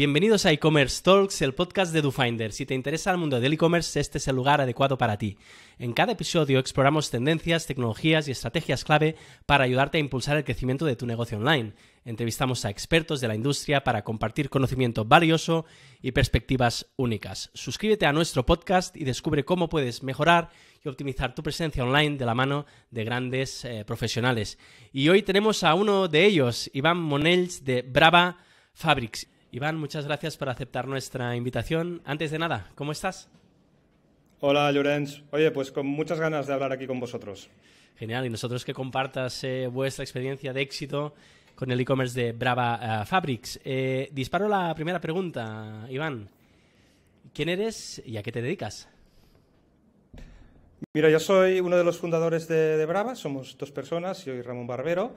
Bienvenidos a e-commerce talks, el podcast de DoFinder. Si te interesa el mundo del e-commerce, este es el lugar adecuado para ti. En cada episodio exploramos tendencias, tecnologías y estrategias clave para ayudarte a impulsar el crecimiento de tu negocio online. Entrevistamos a expertos de la industria para compartir conocimiento valioso y perspectivas únicas. Suscríbete a nuestro podcast y descubre cómo puedes mejorar y optimizar tu presencia online de la mano de grandes eh, profesionales. Y hoy tenemos a uno de ellos, Iván Monells de Brava Fabrics. Iván, muchas gracias por aceptar nuestra invitación. Antes de nada, ¿cómo estás? Hola, lorenz Oye, pues con muchas ganas de hablar aquí con vosotros. Genial, y nosotros que compartas eh, vuestra experiencia de éxito con el e-commerce de Brava eh, Fabrics. Eh, disparo la primera pregunta, Iván. ¿Quién eres y a qué te dedicas? Mira, yo soy uno de los fundadores de, Brava, somos dos personas, yo y Ramón Barbero,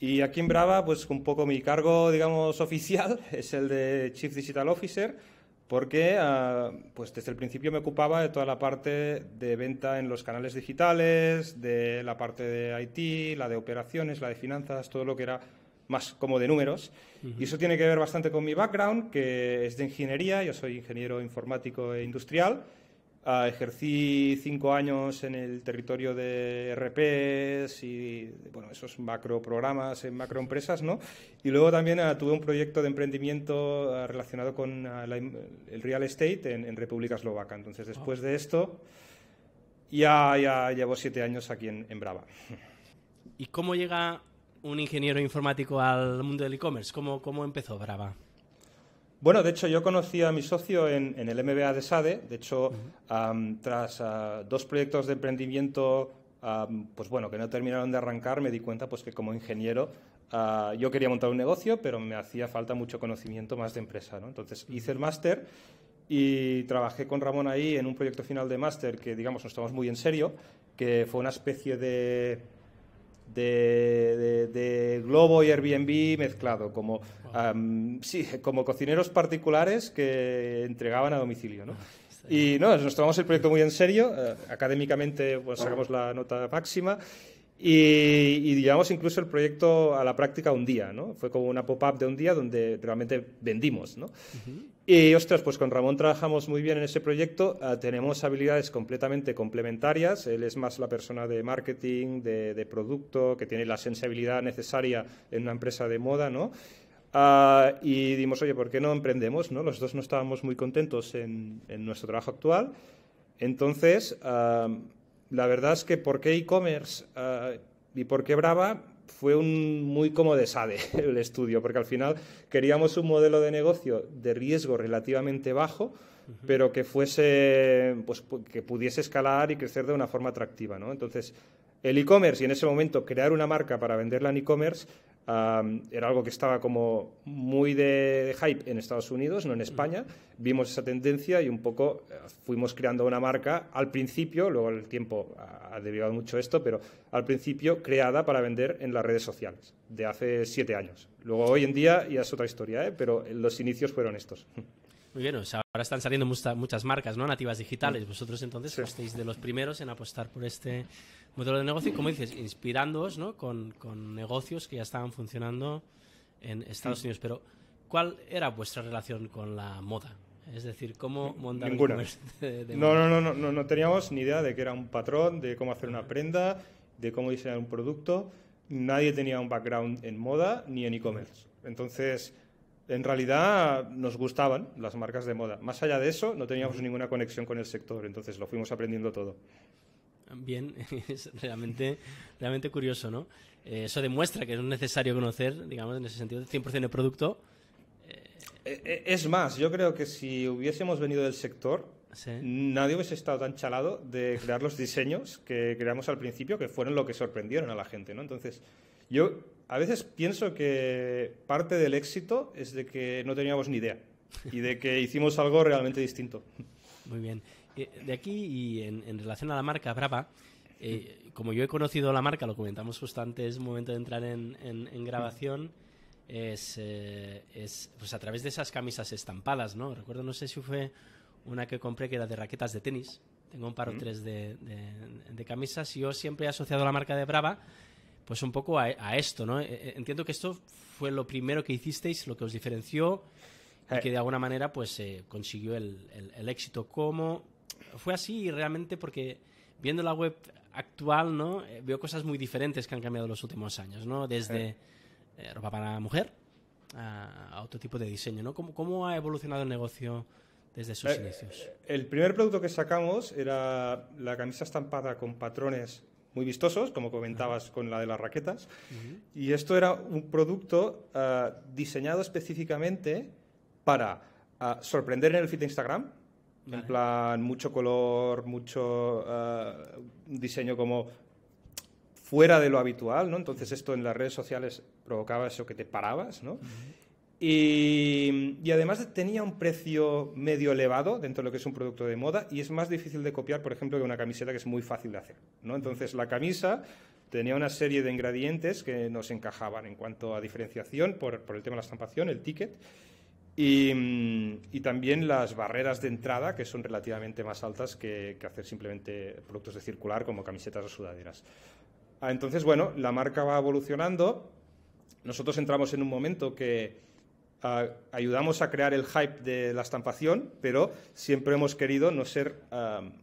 y aquí en Brava, pues un poco mi cargo, digamos, oficial es el de Chief Digital Officer, porque ah, pues desde el principio me ocupaba de toda la parte de venta en los canales digitales, de la parte de IT, la de operaciones, la de finanzas, todo lo que era más como de números. Y eso tiene que ver bastante con mi background, que es de ingeniería, yo soy ingeniero informático e industrial. Ah, ejercí cinco años en el territorio de RPs y bueno, esos macroprogramas en macroempresas, ¿no? Y luego también ah, tuve un proyecto de emprendimiento ah, relacionado con el real estate en, República Eslovaca. Entonces, después de esto, ya, ya llevo siete años aquí en, Brava. ¿Y cómo llega un ingeniero informático al mundo del e-commerce? ¿Cómo empezó Brava? Bueno, de hecho, yo conocí a mi socio en, el MBA de SADE. De hecho, tras ah, dos proyectos de emprendimiento, pues bueno, que no terminaron de arrancar, me di cuenta pues que como ingeniero ah, yo quería montar un negocio, pero me hacía falta mucho conocimiento más de empresa. Entonces hice el máster y trabajé con Ramón ahí en un proyecto final de máster que, digamos, nos tomamos muy en serio, que fue una especie de de, Globo y Airbnb mezclado, como, como cocineros particulares que entregaban a domicilio. ¿no? Ah, y no, nos tomamos el proyecto muy en serio, eh, académicamente pues, sacamos la nota máxima. Y, llevamos incluso el proyecto a la práctica un día, ¿no? Fue como una pop-up de un día donde realmente vendimos, ¿no? Y ostras, pues con Ramón trabajamos muy bien en ese proyecto. Ah, tenemos habilidades completamente complementarias. Él es más la persona de marketing, de, producto, que tiene la sensibilidad necesaria en una empresa de moda, ¿no? Ah, y dimos, oye, ¿por qué no emprendemos? ¿no? Los dos no estábamos muy contentos en, nuestro trabajo actual. Entonces, ah, la verdad es que ¿por qué e-commerce y por qué Brava? fue un, muy como desade el estudio, porque al final queríamos un modelo de negocio de riesgo relativamente bajo, pero que fuese, pues, que pudiese escalar y crecer de una forma atractiva, ¿no? Entonces, el e-commerce y en ese momento crear una marca para venderla en e-commerce era algo que estaba como muy de, hype en Estados Unidos, no en España. Vimos esa tendencia y un poco eh, fuimos creando una marca al principio, luego el tiempo ha, derivado mucho esto, pero al principio creada para vender en las redes sociales de hace siete años. Luego hoy en día ya es otra historia, ¿eh? pero los inicios fueron estos. Muy bien, ahora están saliendo muchas muchas marcas ¿no? nativas digitales. Mm. Vosotros entonces sí. de los primeros en apostar por este modelo de negocio y, como dices, inspirándoos ¿no? con, con negocios que ya estaban funcionando en Estados mm. Unidos. Pero, ¿cuál era vuestra relación con la moda? Es decir, ¿cómo montar Ninguna. un este no, No, no, no, no teníamos ni idea de que era un patrón, de cómo hacer una prenda, de cómo diseñar un producto. Nadie tenía un background en moda ni en e-commerce. Entonces, en realidad nos gustaban las marcas de moda. Más allá de eso, no teníamos ninguna conexión con el sector, entonces lo fuimos aprendiendo todo. Bien, es realmente, realmente curioso, ¿no? Eh, eso demuestra que es necesario conocer, digamos, en ese sentido, 100% de producto. Eh, eh, es más, yo creo que si hubiésemos venido del sector, nadie hubiese estado tan chalado de crear los diseños que creamos al principio, que fueron lo que sorprendieron a la gente, ¿no? Entonces, yo a veces pienso que parte del éxito es de que no teníamos ni idea y de que hicimos algo realmente distinto. Muy bien. Eh, de aquí y en, relación a la marca Brava, eh, como yo he conocido la marca, lo comentamos justo antes, momento de entrar en, grabación, eh, es, pues a través de esas camisas estampadas, ¿no? Recuerdo, no sé si fue una que compré que era de raquetas de tenis. Tengo un par o tres de, de camisas y yo siempre he asociado la marca de Brava pues un poco a, esto, ¿no? E, e, entiendo que esto fue lo primero que hicisteis, lo que os diferenció y eh. que de alguna manera pues consiguió el, éxito. ¿Cómo fue así realmente? Porque viendo la web actual, ¿no? Eh, veo cosas muy diferentes que han cambiado en los últimos años, ¿no? Desde eh. ropa para mujer a, otro tipo de diseño, ¿no? ¿Cómo, ha evolucionado el negocio desde sus inicios? El primer producto que sacamos era la camisa estampada con patrones muy vistosos, como comentabas con la de las raquetas. Y esto era un producto ah, diseñado específicamente para ah, sorprender en el feed de Instagram. En plan, mucho color, mucho ah, diseño como fuera de lo habitual, ¿no? Entonces esto en las redes sociales provocaba eso que te parabas, ¿no? Y, además tenía un precio medio elevado dentro de lo que es un producto de moda y es más difícil de copiar, por ejemplo, que una camiseta que es muy fácil de hacer. Entonces la camisa tenía una serie de ingredientes que nos encajaban en cuanto a diferenciación por, el tema de la estampación, el ticket y, y, también las barreras de entrada que son relativamente más altas que, que hacer simplemente productos de circular como camisetas o sudaderas. Ah, entonces, bueno, la marca va evolucionando. Nosotros entramos en un momento que ayudamos a crear el hype de la estampación, pero siempre hemos querido no ser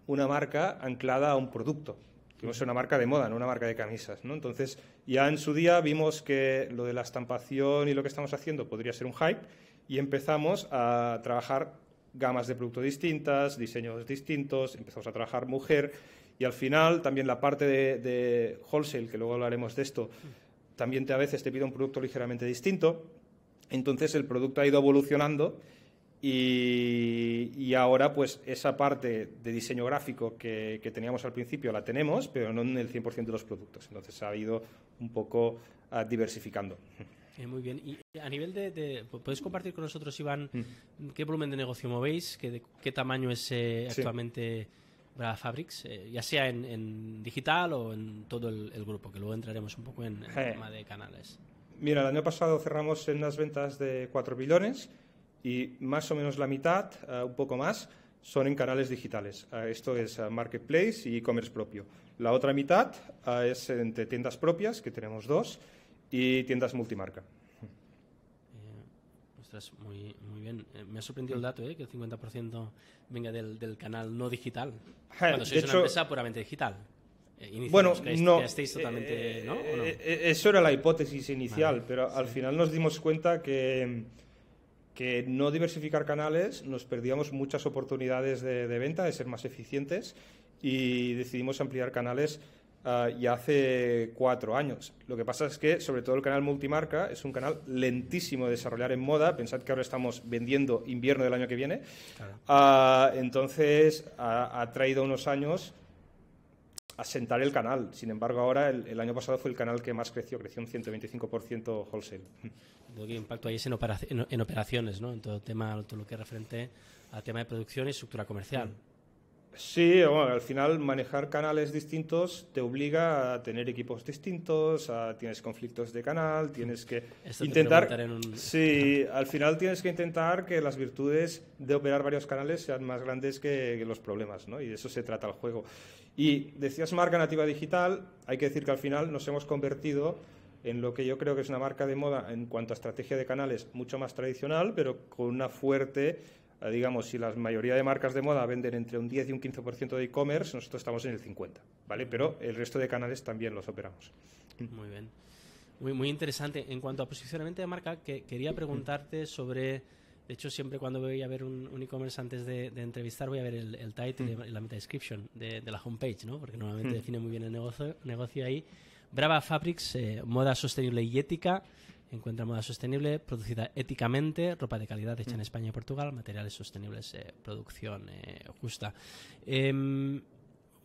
una marca anclada a un producto. Queremos ser una marca de moda, no una marca de camisas. ¿no? Entonces, ya en su día vimos que lo de la estampación y lo que estamos haciendo podría ser un hype y empezamos a trabajar gamas de productos distintas, diseños distintos, empezamos a trabajar mujer y al final también la parte de, wholesale, que luego hablaremos de esto, también te, a veces te pide un producto ligeramente distinto entonces el producto ha ido evolucionando y, ahora pues esa parte de diseño gráfico que, teníamos al principio la tenemos, pero no en el 100% de los productos. Entonces ha ido un poco ah, diversificando. Eh, muy bien. Y eh, a nivel de, ¿Puedes compartir con nosotros, Iván, mm. qué volumen de negocio movéis? ¿Qué, tamaño es eh, actualmente sí. Fabrics? ya sea en, digital o en todo el, grupo, que luego entraremos un poco en el tema de canales. Mira, el año pasado cerramos en unas ventas de 4 billones y más o menos la mitad, eh, un poco más, son en canales digitales. Eh, esto es eh, marketplace y e-commerce propio. La otra mitad es entre tiendas propias, que tenemos dos, y tiendas multimarca. ostras, muy, muy bien. me ha sorprendido el dato, ¿eh? que el 50% venga del, del, canal no digital. Cuando se de hecho, una empresa puramente digital. Eh, bueno, no, eh, eh, Eso era la hipótesis inicial, pero al final nos dimos cuenta que, que no diversificar canales nos perdíamos muchas oportunidades de, venta, de ser más eficientes y decidimos ampliar canales ah, ya hace cuatro años. Lo que pasa es que, sobre todo, el canal multimarca es un canal lentísimo de desarrollar en moda. Pensad que ahora estamos vendiendo invierno del año que viene. Ah, entonces, ha traído unos años asentar el canal. Sin embargo, ahora el, año pasado fue el canal que más creció, creció un 125% wholesale. ¿Qué impacto hay en, operaciones, en, ¿no? En todo, tema, todo lo que es referente al tema de producción y estructura comercial. Sí, bueno, al final manejar canales distintos te obliga a tener equipos distintos, tienes conflictos de canal, tienes que intentar... Sí, al final tienes que intentar que las virtudes de operar varios canales sean más grandes que, los problemas, ¿no? Y de eso se trata el juego. Y decías marca nativa digital, hay que decir que al final nos hemos convertido en lo que yo creo que es una marca de moda en cuanto a estrategia de canales mucho más tradicional, pero con una fuerte, eh, digamos, si la mayoría de marcas de moda venden entre un 10 y un 15% de e-commerce, nosotros estamos en el 50%, ¿vale? Pero el resto de canales también los operamos. Muy bien. Muy, muy interesante. En cuanto a posicionamiento de marca, que quería preguntarte sobre de hecho, siempre cuando voy a ver un, e-commerce antes de, entrevistar, voy a ver el, title y hmm. la meta description de, la homepage, ¿no? Porque normalmente hmm. define muy bien el negocio, negocio ahí. Brava Fabrics, eh, moda sostenible y ética. Encuentra moda sostenible, producida éticamente, ropa de calidad hecha en hmm. España y Portugal, materiales sostenibles, eh, producción eh, justa. Em,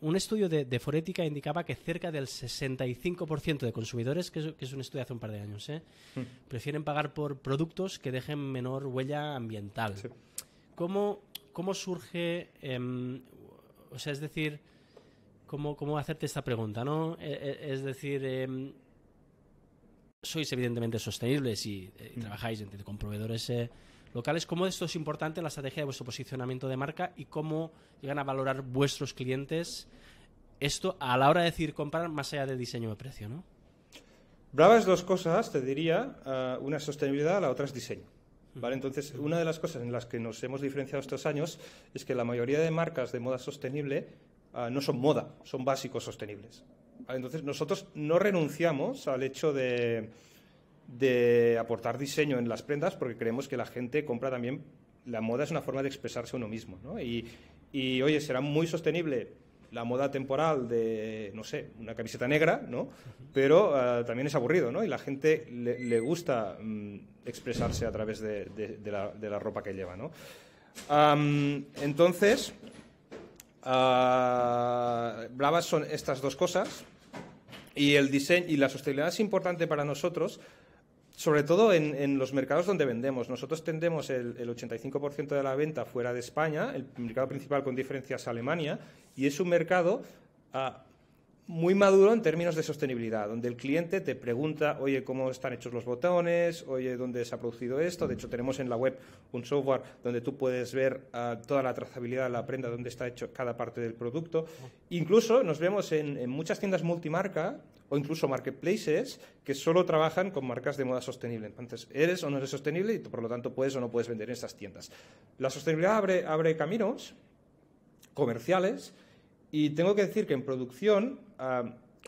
un estudio de, forética indicaba que cerca del 65% de consumidores, que es, un estudio hace un par de años, ¿eh? hmm. prefieren pagar por productos que dejen menor huella ambiental. ¿Cómo, surge, em, o sea, es decir, cómo, cómo hacerte esta pregunta, ¿no? E, e, es decir, em, sois evidentemente sostenibles y, eh, hmm. trabajáis con proveedores locales. ¿Cómo esto es importante en la estrategia de vuestro posicionamiento de marca y cómo llegan a valorar vuestros clientes esto a la hora de decidir comprar más allá del diseño de precio? ¿no? es dos cosas, te diría. Eh, una es sostenibilidad, la otra es diseño. ¿Vale? Entonces, una de las cosas en las que nos hemos diferenciado estos años es que la mayoría de marcas de moda sostenible eh, no son moda, son básicos sostenibles. Entonces, nosotros no renunciamos al hecho de, de aportar diseño en las prendas porque creemos que la gente compra también, la moda es una forma de expresarse uno mismo, Y, oye, será muy sostenible la moda temporal de, no sé, una camiseta negra, ¿no? Pero ah, también es aburrido, ¿no? Y la gente le, gusta mm, expresarse a través de, la, ropa que lleva, entonces, ah, Blavas son estas dos cosas y el diseño y la sostenibilidad es importante para nosotros sobre todo en, en, los mercados donde vendemos. Nosotros tendemos el, el 85% de la venta fuera de España, el mercado principal con diferencia es Alemania, y es un mercado muy maduro en términos de sostenibilidad, donde el cliente te pregunta, oye, ¿cómo están hechos los botones? Oye, ¿dónde se ha producido esto? De hecho, tenemos en la web un software donde tú puedes ver ah, toda la trazabilidad de la prenda, dónde está hecho cada parte del producto. Incluso nos vemos en, muchas tiendas multimarca o incluso marketplaces que solo trabajan con marcas de moda sostenible. Entonces, eres o no eres sostenible y tú, por lo tanto puedes o no puedes vender en esas tiendas. La sostenibilidad abre, abre caminos comerciales y tengo que decir que en producción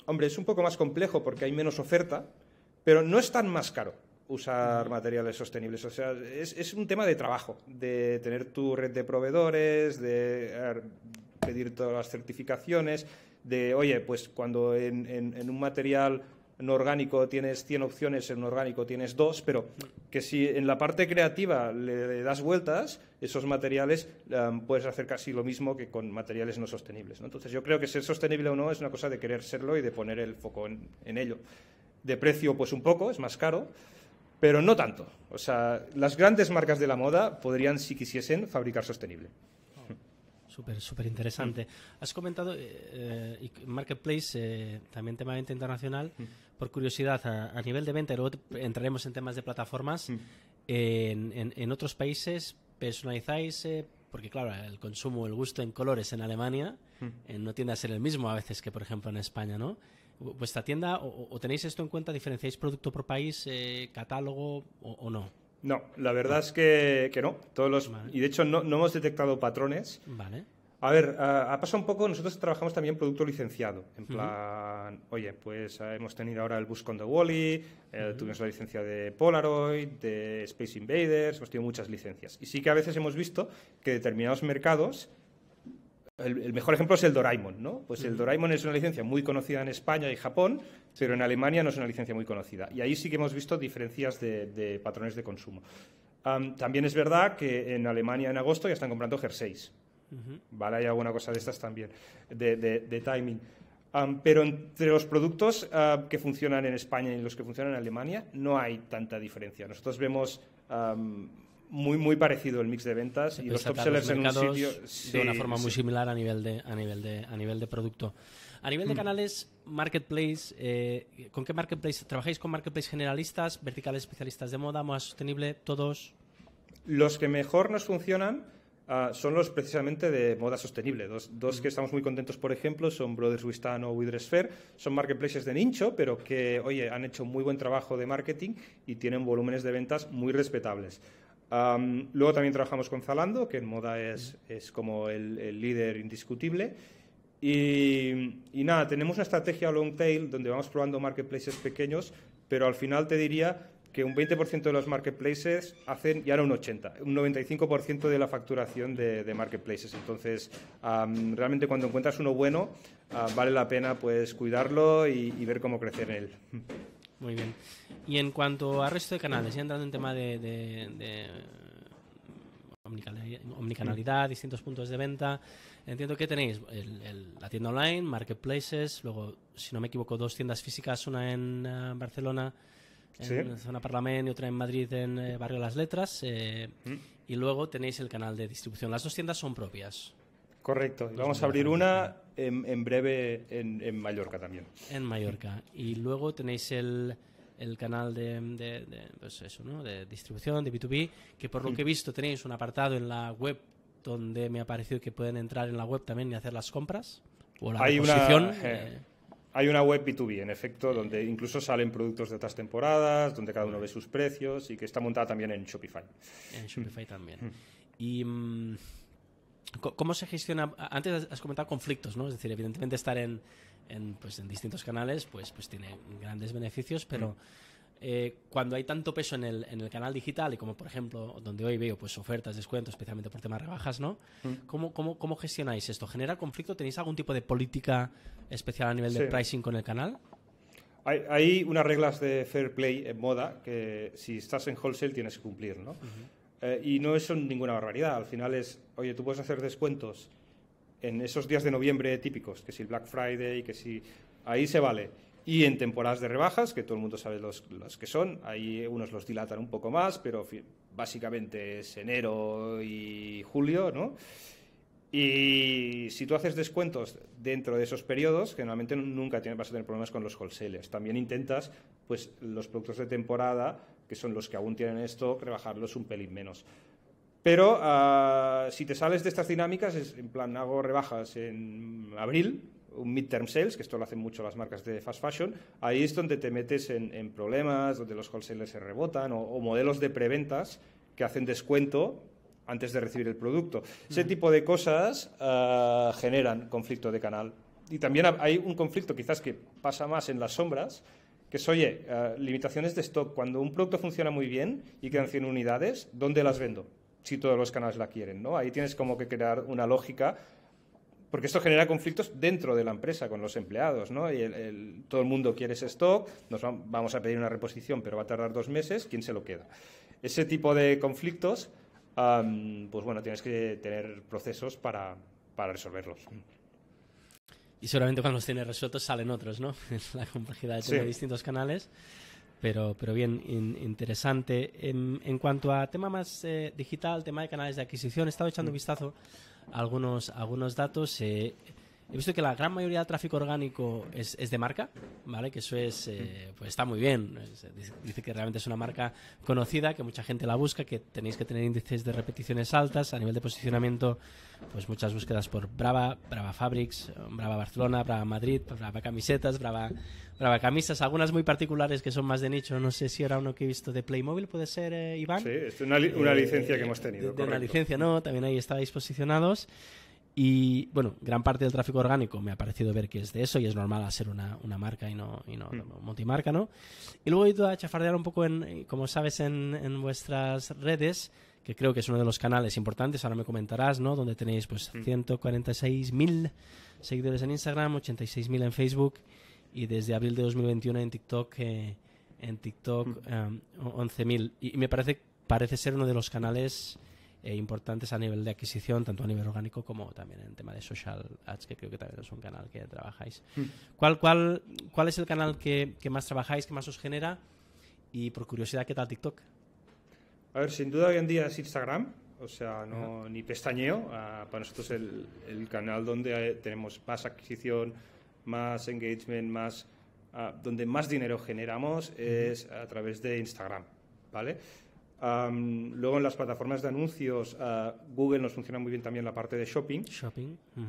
hombre, es un poco más complejo porque hay menos oferta, pero no es tan más caro usar materiales sostenibles. O sea, es, un tema de trabajo, de tener tu red de proveedores, de pedir todas las certificaciones, de, oye, pues cuando en un material en orgánico tienes 100 opciones, en orgánico tienes dos, pero que si en la parte creativa le das vueltas, esos materiales puedes hacer casi lo mismo que con materiales no sostenibles. Entonces yo creo que ser sostenible o no es una cosa de querer serlo y de poner el foco en, ello. De precio, pues un poco, es más caro, pero no tanto. O sea, las grandes marcas de la moda podrían, si quisiesen, fabricar sostenible. Súper, súper interesante. Mm. Has comentado eh, eh, Marketplace, eh, también tema internacional. Mm por curiosidad, a, nivel de venta, y luego entraremos en temas de plataformas, mm. en, otros países personalizáis, eh? porque claro, el consumo, el gusto en colores en Alemania mm. no tiende a ser el mismo a veces que, por ejemplo, en España, ¿no? ¿Vuestra tienda o, tenéis esto en cuenta? ¿Diferenciáis producto por país, eh, catálogo o, no? No, la verdad es que, que no. Todos los, Y de hecho no, no hemos detectado patrones. Vale. A ver, eh, ha pasado un poco, nosotros trabajamos también producto licenciado, en plan, oye, pues eh, hemos tenido ahora el Buscon de Wally, eh, tuvimos la licencia de Polaroid, de Space Invaders, hemos tenido muchas licencias. Y sí que a veces hemos visto que determinados mercados, el, mejor ejemplo es el Doraemon, ¿no? Pues el Doraemon es una licencia muy conocida en España y Japón, pero en Alemania no es una licencia muy conocida. Y ahí sí que hemos visto diferencias de, patrones de consumo. también es verdad que en Alemania en agosto ya están comprando jerseys ¿Vale? Hay alguna cosa de estas también, de, timing. pero entre los productos ah, que funcionan en España y los que funcionan en Alemania no hay tanta diferencia. Nosotros vemos muy, muy parecido el mix de ventas y los top sellers en un sitio. De una forma muy similar a nivel de, a nivel a nivel de producto. A nivel de mm. canales, marketplace, eh, ¿con qué marketplace? ¿Trabajáis con marketplace generalistas, verticales especialistas de moda, moda sostenible, todos? Los que mejor nos funcionan Ah, son los precisamente de moda sostenible. Dos, que estamos muy contentos, por ejemplo, son Brothers Wistan o Fair. Son marketplaces de nicho, pero que, oye, han hecho muy buen trabajo de marketing y tienen volúmenes de ventas muy respetables. luego también trabajamos con Zalando, que en moda es, como el, líder indiscutible. Y, y nada, tenemos una estrategia long tail donde vamos probando marketplaces pequeños, pero al final te diría que un 20% de los marketplaces hacen, y ahora un 80, un 95% de la facturación de, marketplaces. Entonces, realmente cuando encuentras uno bueno, ah, vale la pena pues cuidarlo y, ver cómo crecer en él. Muy bien. Y en cuanto al resto de canales, ya entrando en tema de, omnicanalidad, distintos puntos de venta. Entiendo que tenéis la tienda online, marketplaces, luego, si no me equivoco, dos tiendas físicas, una en ah, Barcelona en zona Parlament y otra en Madrid en barrio eh, Barrio Las Letras. Eh, mm. Y luego tenéis el canal de distribución. Las dos tiendas son propias. Correcto. vamos a abrir una en, breve en, Mallorca también. En Mallorca. Y luego tenéis el, canal de, de, pues distribución, de B2B, que por lo mm. que he visto tenéis un apartado en la web donde me ha parecido que pueden entrar en la web también y hacer las compras. Hay una, hay una web B2B, en efecto, donde incluso salen productos de otras temporadas, donde cada uno ve sus precios y que está montada también en Shopify. En Shopify también. Y. Mm, ¿Cómo se gestiona? Antes has comentado conflictos, ¿no? Es decir, evidentemente estar en, pues, en distintos canales pues, pues tiene grandes beneficios, pero. Eh, cuando hay tanto peso en el, en el, canal digital, y como por ejemplo, donde hoy veo pues ofertas, descuentos, especialmente por temas rebajas, ¿no? Mm. ¿Cómo, cómo, cómo, gestionáis esto? ¿Genera conflicto? ¿Tenéis algún tipo de política especial a nivel de pricing con el canal? Hay, unas reglas de fair play en moda que si estás en wholesale tienes que cumplir, ¿no? Eh, y no es ninguna barbaridad. Al final es, oye, tú puedes hacer descuentos en esos días de noviembre típicos, que si el Black Friday, que si... Ahí se vale y en temporadas de rebajas, que todo el mundo sabe los, los que son, ahí unos los dilatan un poco más, pero básicamente es enero y julio, ¿no? Y si tú haces descuentos dentro de esos periodos, generalmente nunca vas a tener problemas con los wholesalers. También intentas, pues, los productos de temporada, que son los que aún tienen esto, rebajarlos un pelín menos. Pero ah, si te sales de estas dinámicas, en plan, hago rebajas en abril, un midterm sales, que esto lo hacen mucho las marcas de fast fashion, ahí es donde te metes en, problemas, donde los wholesalers se rebotan, o, modelos de preventas que hacen descuento antes de recibir el producto. Ese tipo de cosas ah, generan conflicto de canal. Y también hay un conflicto quizás que pasa más en las sombras, que es, oye, ah, limitaciones de stock. Cuando un producto funciona muy bien y quedan 100 unidades, ¿dónde las vendo? Si todos los canales la quieren, ¿no? Ahí tienes como que crear una lógica porque esto genera conflictos dentro de la empresa con los empleados, ¿no? Y todo el mundo quiere ese stock, nos vamos a pedir una reposición, pero va a tardar dos meses, ¿quién se lo queda? Ese tipo de conflictos, pues bueno, tienes que tener procesos para, resolverlos. Y seguramente cuando los tienes resueltos salen otros, ¿no? la complejidad de tener distintos canales. Pero, pero bien, interesante. En, cuanto a tema más eh, digital, tema de canales de adquisición, he estado echando un mm. vistazo algunos, algunos datos. se eh, He visto que la gran mayoría del tráfico orgánico es, de marca, ¿vale? Que eso es, eh, mm. pues está muy bien. Eh, dice que realmente es una marca conocida, que mucha gente la busca, que tenéis que tener índices de repeticiones altas. A nivel de posicionamiento, pues muchas búsquedas por Brava, Brava Fabrics, Brava Barcelona, Brava Madrid, pues Brava Camisetas, Brava, Brava Camisas. Algunas muy particulares que son más de nicho. No sé si era uno que he visto de Playmobil, ¿puede ser, eh, Iván? Sí, es una, licencia que hemos tenido. De, de una licencia, ¿no? También ahí estáis posicionados. Y bueno, gran parte del tráfico orgánico me ha parecido ver que es de eso y es normal hacer una, una marca y no, y no hmm. multimarca, ¿no? Y luego he ido a chafardear un poco, en, eh, como sabes, en, vuestras redes, que creo que es uno de los canales importantes, ahora me comentarás, ¿no? Donde tenéis pues 146.000 hmm. seguidores en Instagram, 86.000 en Facebook y desde abril de 2021 en TikTok, eh, en TikTok 11.000. Hmm. Eh, y me parece, parece ser uno de los canales eh, importantes a nivel de adquisición, tanto a nivel orgánico como también en tema de social ads, que creo que también es un canal que trabajáis. Hmm. cuál, ¿Cuál es el canal que, que más trabajáis, que más os genera? Y por curiosidad, ¿qué tal TikTok? A ver, sin duda hoy en día es Instagram, o sea, no, ni pestañeo. Ah, para nosotros el, el canal donde eh, tenemos más adquisición, más engagement, más, ah, donde más dinero generamos es a través de Instagram, ¿vale? luego en las plataformas de anuncios, ah, Google nos funciona muy bien también la parte de shopping.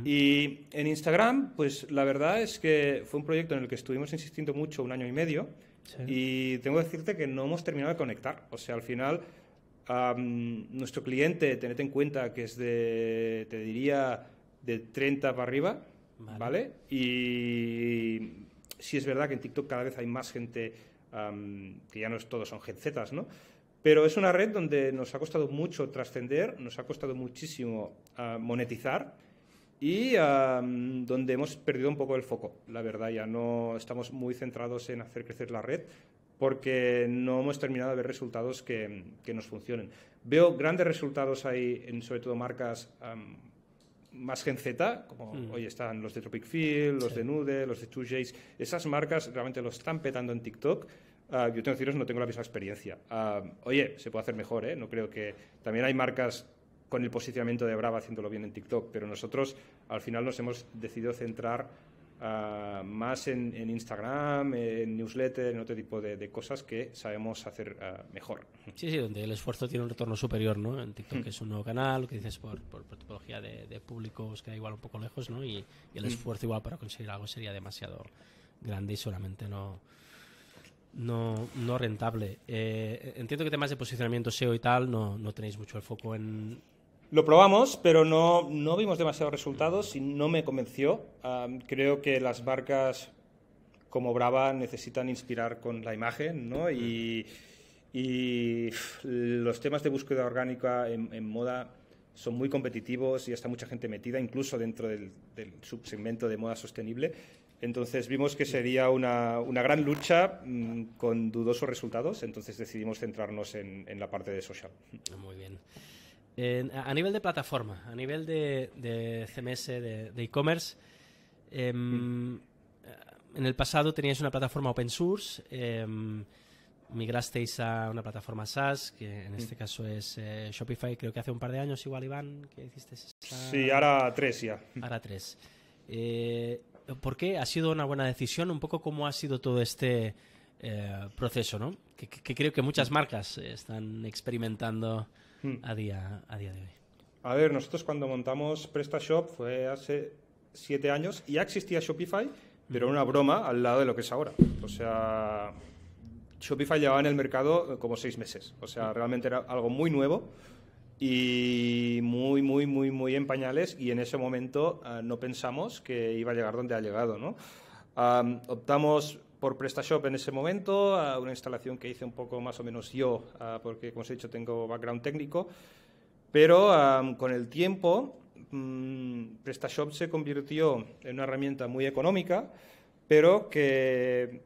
Y en Instagram, pues la verdad es que fue un proyecto en el que estuvimos insistiendo mucho un año y medio. Y tengo que decirte que no hemos terminado de conectar. O sea, al final, nuestro cliente, tened en cuenta que es de, te diría, de 30 para arriba, ¿vale? Y sí es verdad que en TikTok cada vez hay más gente que ya no es todo, son Z, ¿no? Pero es una red donde nos ha costado mucho trascender, nos ha costado muchísimo ah, monetizar y donde hemos perdido un poco el foco. La verdad, ya no estamos muy centrados en hacer crecer la red porque no hemos terminado de ver resultados que, que nos funcionen. Veo grandes resultados ahí en sobre todo marcas más Gen Z, como mm. hoy están los de Tropic Field, los de Nude, los de 2 Jays. Esas marcas realmente lo están petando en TikTok Ah, yo tengo que deciros, no tengo la misma experiencia. Ah, oye, se puede hacer mejor, ¿eh? No creo que... También hay marcas con el posicionamiento de Brava haciéndolo bien en TikTok, pero nosotros al final nos hemos decidido centrar ah, más en, Instagram, en newsletter, en otro tipo de, cosas que sabemos hacer mejor. Sí, sí, donde el esfuerzo tiene un retorno superior, ¿no? En TikTok es un hmm. nuevo canal, que dices por, por, tipología de, de, públicos queda igual un poco lejos, ¿no? Y, el hmm. esfuerzo igual para conseguir algo sería demasiado grande y solamente no no, rentable. Eh, entiendo que temas de posicionamiento SEO y tal no, no tenéis mucho el foco en... Lo probamos, pero no, no vimos demasiados resultados y no me convenció. creo que las marcas como Brava necesitan inspirar con la imagen, ¿no? Y, los temas de búsqueda orgánica en, moda son muy competitivos y está mucha gente metida, incluso dentro del subsegmento de moda sostenible. Entonces vimos que sería una, gran lucha mm, con dudosos resultados, entonces decidimos centrarnos en, la parte de social. Ah, muy bien. a nivel de plataforma, a nivel de, CMS, de e-commerce, em, mm. en el pasado teníais una plataforma open source, em, migrasteis a una plataforma SaaS, que en mm. este caso es eh, Shopify, creo que hace un par de años igual, Iván, que hiciste Sí, ahora tres ya. Ahora tres. Eh, por qué ha sido una buena decisión, un poco cómo ha sido todo este eh, proceso, ¿no? Que, creo que muchas marcas están experimentando hmm. a día, a día de hoy. A ver, nosotros cuando montamos PrestaShop fue hace siete años y ya existía Shopify, pero hmm. era una broma al lado de lo que es ahora. O sea, Shopify llevaba en el mercado como seis meses. O sea, hmm. realmente era algo muy nuevo y muy, muy, muy, muy en pañales y en ese momento ah, no pensamos que iba a llegar donde ha llegado. ¿no? optamos por PrestaShop en ese momento, ah, una instalación que hice un poco más o menos yo, ah, porque como os he dicho tengo background técnico, pero con el tiempo mm, PrestaShop se convirtió en una herramienta muy económica, pero que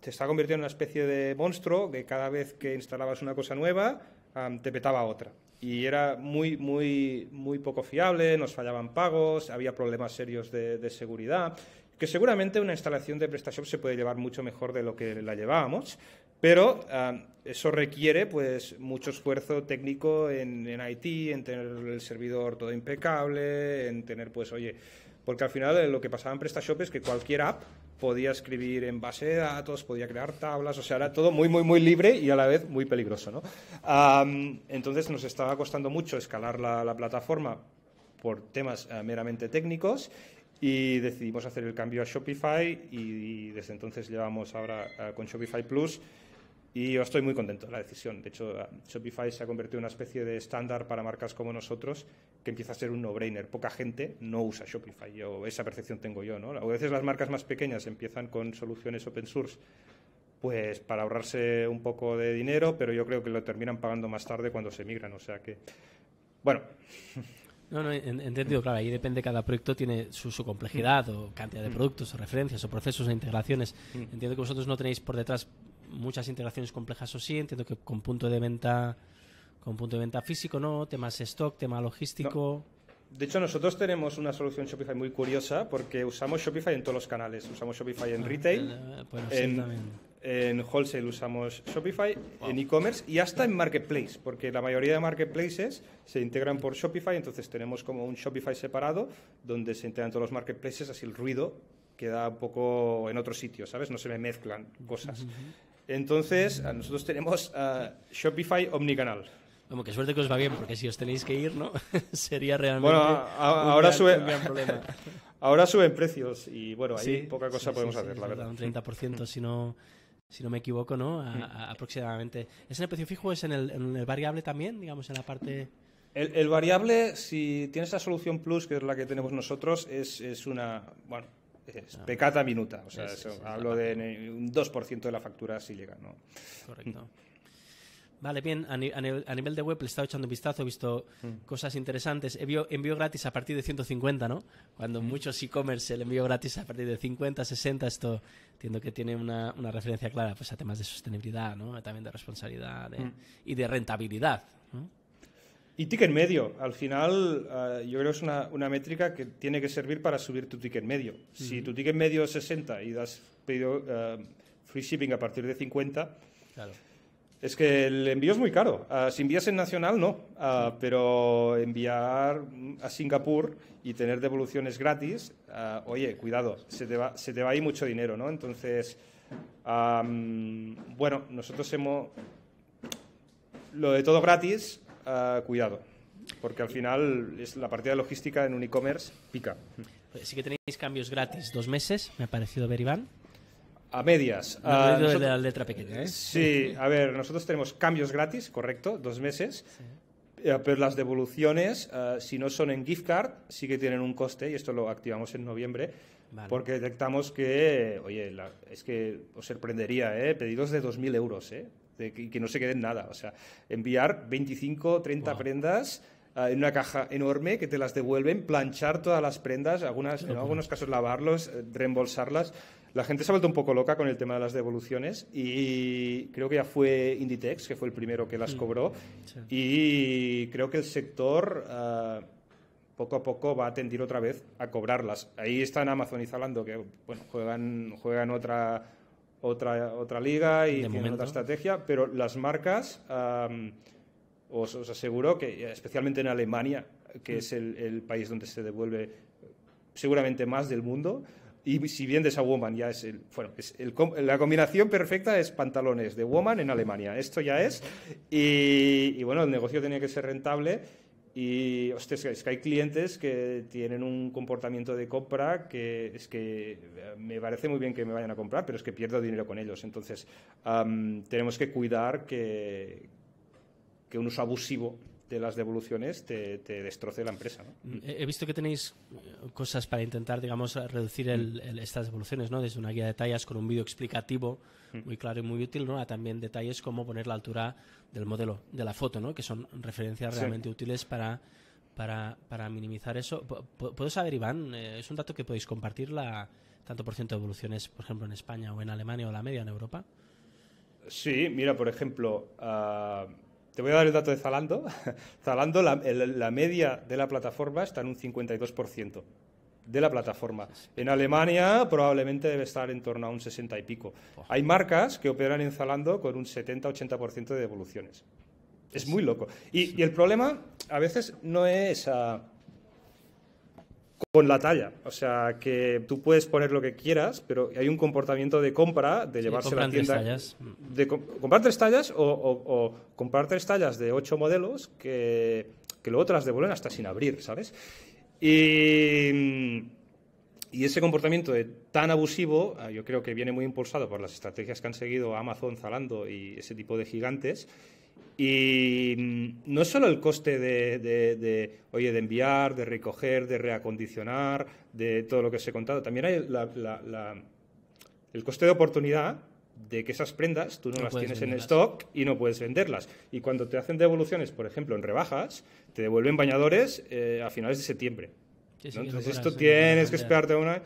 se está convirtiendo en una especie de monstruo que cada vez que instalabas una cosa nueva te petaba otra y era muy, muy, muy poco fiable, nos fallaban pagos, había problemas serios de, seguridad, que seguramente una instalación de PrestaShop se puede llevar mucho mejor de lo que la llevábamos, pero ah, eso requiere pues mucho esfuerzo técnico en, en, IT, en tener el servidor todo impecable, en tener pues, oye, porque al final lo que pasaba en PrestaShop es que cualquier app podía escribir en base de datos, podía crear tablas, o sea, era todo muy, muy, muy libre y a la vez muy peligroso. ¿no? entonces nos estaba costando mucho escalar la, plataforma por temas eh, meramente técnicos y decidimos hacer el cambio a Shopify y, desde entonces llevamos ahora eh, con Shopify Plus y yo estoy muy contento de la decisión. De hecho, Shopify se ha convertido en una especie de estándar para marcas como nosotros que empieza a ser un no-brainer. Poca gente no usa Shopify. o esa percepción tengo yo. ¿no? A veces las marcas más pequeñas empiezan con soluciones open source pues para ahorrarse un poco de dinero, pero yo creo que lo terminan pagando más tarde cuando se migran. O sea que, bueno. No, no, entendido, claro, ahí depende, cada proyecto tiene su, complejidad o cantidad de mm. productos o referencias o procesos e integraciones. Mm. Entiendo que vosotros no tenéis por detrás muchas integraciones complejas, o sí, entiendo que con punto de venta, con punto de venta físico, ¿no? Temas stock, tema logístico. De hecho, nosotros tenemos una solución Shopify muy curiosa porque usamos Shopify en todos los canales. Usamos Shopify en ah, retail, eh, eh, pues, en, wholesale usamos Shopify, en e-commerce y hasta en marketplace, porque la mayoría de marketplaces se integran por Shopify, entonces tenemos como un Shopify separado donde se integran todos los marketplaces, así el ruido queda un poco en otro sitio, ¿sabes? No se me mezclan cosas. Entonces, nosotros tenemos eh, Shopify Omnicanal. Como que suerte que os va bien, porque si os tenéis que ir, ¿no? Sería realmente. Bueno, ahora ahora suben precios y bueno, ahí poca cosa podemos hacer, la verdad. Un 30%, si no, si no me equivoco, ¿no? Mm. aproximadamente. ¿Es en el precio fijo? o ¿Es en el, variable también? Digamos, en la parte. El, variable, si tienes la solución Plus, que es la que tenemos nosotros, es, es una. Bueno, es ah. pecata minuta. O sea, hablo de un 2% de la factura si llega, ¿no? Correcto. Vale, bien, a, nivel de web le he estado echando un vistazo, he visto mm. cosas interesantes. Envío, envío gratis a partir de 150, ¿no? Cuando mm. muchos e-commerce el envío gratis a partir de 50, 60, esto entiendo que tiene una, referencia clara pues, a temas de sostenibilidad, ¿no? También de responsabilidad mm. y de rentabilidad, y ticket medio, al final eh, yo creo que es una, métrica que tiene que servir para subir tu ticket medio. Si tu ticket medio es 60 y das pedido eh, free shipping a partir de 50, es que el envío es muy caro. Eh, si envías en nacional, no, pero enviar a Singapur y tener devoluciones gratis, oye, cuidado, se te, va, se te va ahí mucho dinero, ¿no? Entonces, bueno, nosotros hemos... Lo de todo gratis eh, cuidado, porque al final es la partida de logística en un e-commerce pica. Sí que tenéis cambios gratis, dos meses, me ha parecido ver Iván. A medias. No, ah, de la letra pequeña, ¿eh? Sí, a ver, nosotros tenemos cambios gratis, correcto, dos meses, eh, pero las devoluciones, eh, si no son en gift card, sí que tienen un coste, y esto lo activamos en noviembre, porque detectamos que, oye, es que os sorprendería, ¿eh? pedidos de 2.000 euros, ¿eh? y que, no se queden nada. O sea, enviar 25, 30 prendas ah, en una caja enorme que te las devuelven, planchar todas las prendas, algunas, en algunos casos lavarlos, eh, reembolsarlas. La gente se ha vuelto un poco loca con el tema de las devoluciones y creo que ya fue Inditex, que fue el primero que las mm. cobró. Y creo que el sector ah, poco a poco va a tender otra vez a cobrarlas. Ahí están Amazon y Zalando, que juegan, juegan otra otra, otra liga y otra estrategia, pero las marcas, os, aseguro que, especialmente en Alemania, que es el, país donde se devuelve seguramente más del mundo, y si bien de esa Woman ya es, el, bueno, es la combinación perfecta es pantalones de Woman en Alemania. Esto ya es. Y, y bueno, el negocio tenía que ser rentable y es que hay clientes que tienen un comportamiento de compra que es que eh, me parece muy bien que me vayan a comprar, pero es que pierdo dinero con ellos. Entonces, tenemos que cuidar que, que un uso abusivo de las devoluciones te, destroce la empresa. Mm, he visto que tenéis eh, cosas para intentar, digamos, reducir mm. estas devoluciones, ¿no? Desde una guía de tallas con un vídeo explicativo mm. muy claro y muy útil, ¿no? A también detalles como poner la altura del modelo de la foto, ¿no? Que son referencias realmente útiles para para, minimizar eso. ¿Puedo saber, Iván? Eh, ¿Es un dato que podéis compartir la tanto por ciento de devoluciones, por ejemplo, en España o en Alemania o la media en Europa? Sí, mira, por ejemplo, ah, te voy a dar el dato de Zalando. Zalando, la, media de la plataforma está en un 52% de la plataforma. En Alemania probablemente debe estar en torno a un 60 y pico. Hay marcas que operan en Zalando con un 70-80% de devoluciones. Es muy loco. Y, el problema a veces no es... Ah, con la talla. O sea, que tú puedes poner lo que quieras, pero hay un comportamiento de compra, de llevarse la tienda. Tres tallas. De comprar tres tallas o, o, comprar tres tallas de ocho modelos que, que luego te devuelven hasta sin abrir, ¿sabes? Y. Y ese comportamiento de tan abusivo, ah, yo creo que viene muy impulsado por las estrategias que han seguido Amazon, Zalando y ese tipo de gigantes, y no es solo el coste de, oye, de enviar, de recoger, de reacondicionar, de todo lo que os he contado, también hay el coste de oportunidad de que esas prendas tú no, las tienes en stock y no puedes venderlas. Y cuando te hacen devoluciones, por ejemplo, en rebajas, te devuelven bañadores eh, a finales de septiembre. Entonces esto tienes que esperarte una...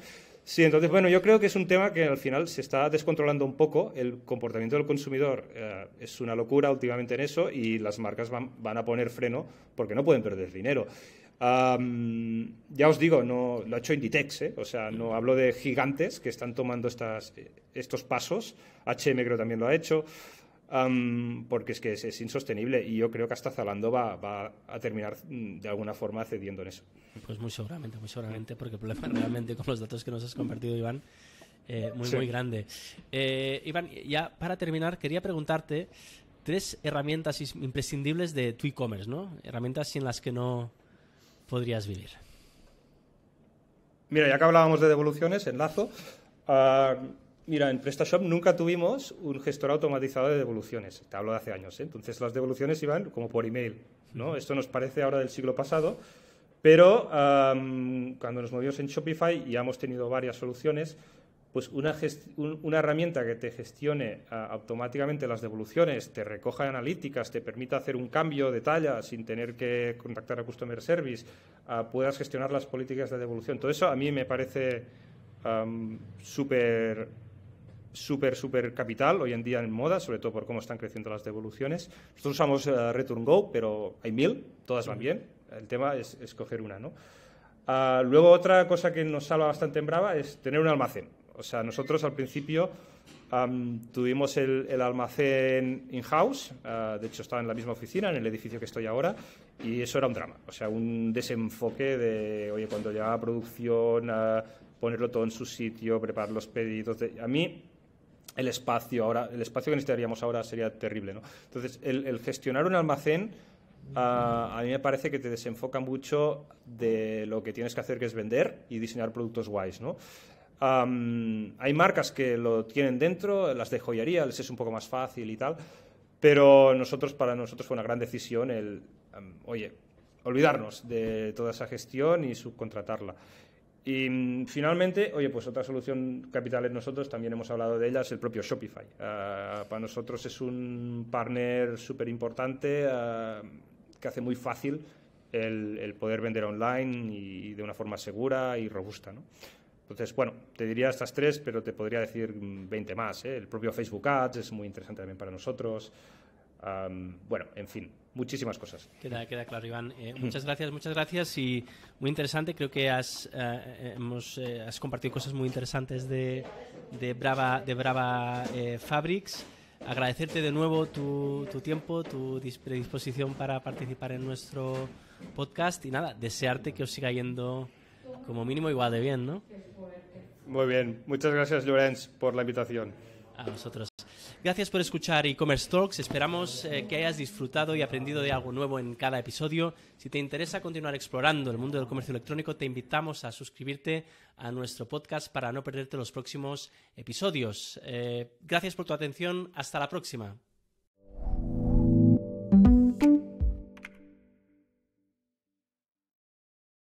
Sí, entonces, bueno, yo creo que es un tema que al final se está descontrolando un poco. El comportamiento del consumidor eh, es una locura últimamente en eso y las marcas van, a poner freno porque no pueden perder dinero. ya os digo, no, lo ha hecho Inditex, ¿eh? o sea, no hablo de gigantes que están tomando estas, estos pasos. HM creo también lo ha hecho porque es que es, insostenible y yo creo que hasta Zalando va, a terminar mm, de alguna forma cediendo en eso. Pues muy seguramente, muy seguramente, porque el problema realmente con los datos que nos has compartido, Iván, eh, muy, muy grande. Eh, Iván, ya para terminar, quería preguntarte tres herramientas imprescindibles de tu e-commerce, ¿no? Herramientas sin las que no podrías vivir. Mira, ya que hablábamos de devoluciones, enlazo. Ah, Mira, en PrestaShop nunca tuvimos un gestor automatizado de devoluciones. Te hablo de hace años. ¿eh? Entonces las devoluciones iban como por email. ¿no? Esto nos parece ahora del siglo pasado, pero cuando nos movimos en Shopify ya hemos tenido varias soluciones, pues una, una herramienta que te gestione automáticamente las devoluciones, te recoja analíticas, te permita hacer un cambio de talla sin tener que contactar a Customer Service, puedas gestionar las políticas de devolución. Todo eso a mí me parece súper súper, súper capital hoy en día en moda, sobre todo por cómo están creciendo las devoluciones. Nosotros usamos eh, Return Go, pero hay mil, todas van bien. El tema es escoger una, ¿no? Ah, luego otra cosa que nos salva bastante en Brava es tener un almacén. O sea, nosotros al principio tuvimos el, almacén in-house, ah, de hecho estaba en la misma oficina, en el edificio que estoy ahora, y eso era un drama. O sea, un desenfoque de, oye, cuando llegaba producción, ah, ponerlo todo en su sitio, preparar los pedidos. A mí el espacio ahora, el espacio que necesitaríamos ahora sería terrible, ¿no? Entonces, el, gestionar un almacén a mí me parece que te desenfoca mucho de lo que tienes que hacer, que es vender y diseñar productos guays, ¿no? hay marcas que lo tienen dentro, las de joyería les es un poco más fácil y tal, pero nosotros, para nosotros fue una gran decisión el, oye, olvidarnos de toda esa gestión y subcontratarla. Y mm, finalmente, oye, pues otra solución capital en nosotros, también hemos hablado de ella, es el propio Shopify. Ah, para nosotros es un partner súper importante ah, que hace muy fácil el, poder vender online y de una forma segura y robusta. Entonces, bueno, te diría estas tres, pero te podría decir 20 mm, más. ¿eh? El propio Facebook Ads es muy interesante también para nosotros bueno, en fin, muchísimas cosas. Queda, queda claro, Iván. Eh, muchas gracias, muchas gracias y muy interesante. Creo que has, eh, eh, compartido cosas muy interesantes de, Brava, de Brava Fabrics. Agradecerte de nuevo tu, tiempo, tu predisposición para participar en nuestro podcast y nada, desearte que os siga yendo como mínimo igual de bien, ¿no? Muy bien, muchas gracias Lorenz por la invitación. A vosotros. Gracias por escuchar e-commerce talks. Esperamos eh, que hayas disfrutado y aprendido de algo nuevo en cada episodio. Si te interesa continuar explorando el mundo del comercio electrónico, te invitamos a suscribirte a nuestro podcast para no perderte los próximos episodios. Eh, gracias por tu atención. Hasta la próxima.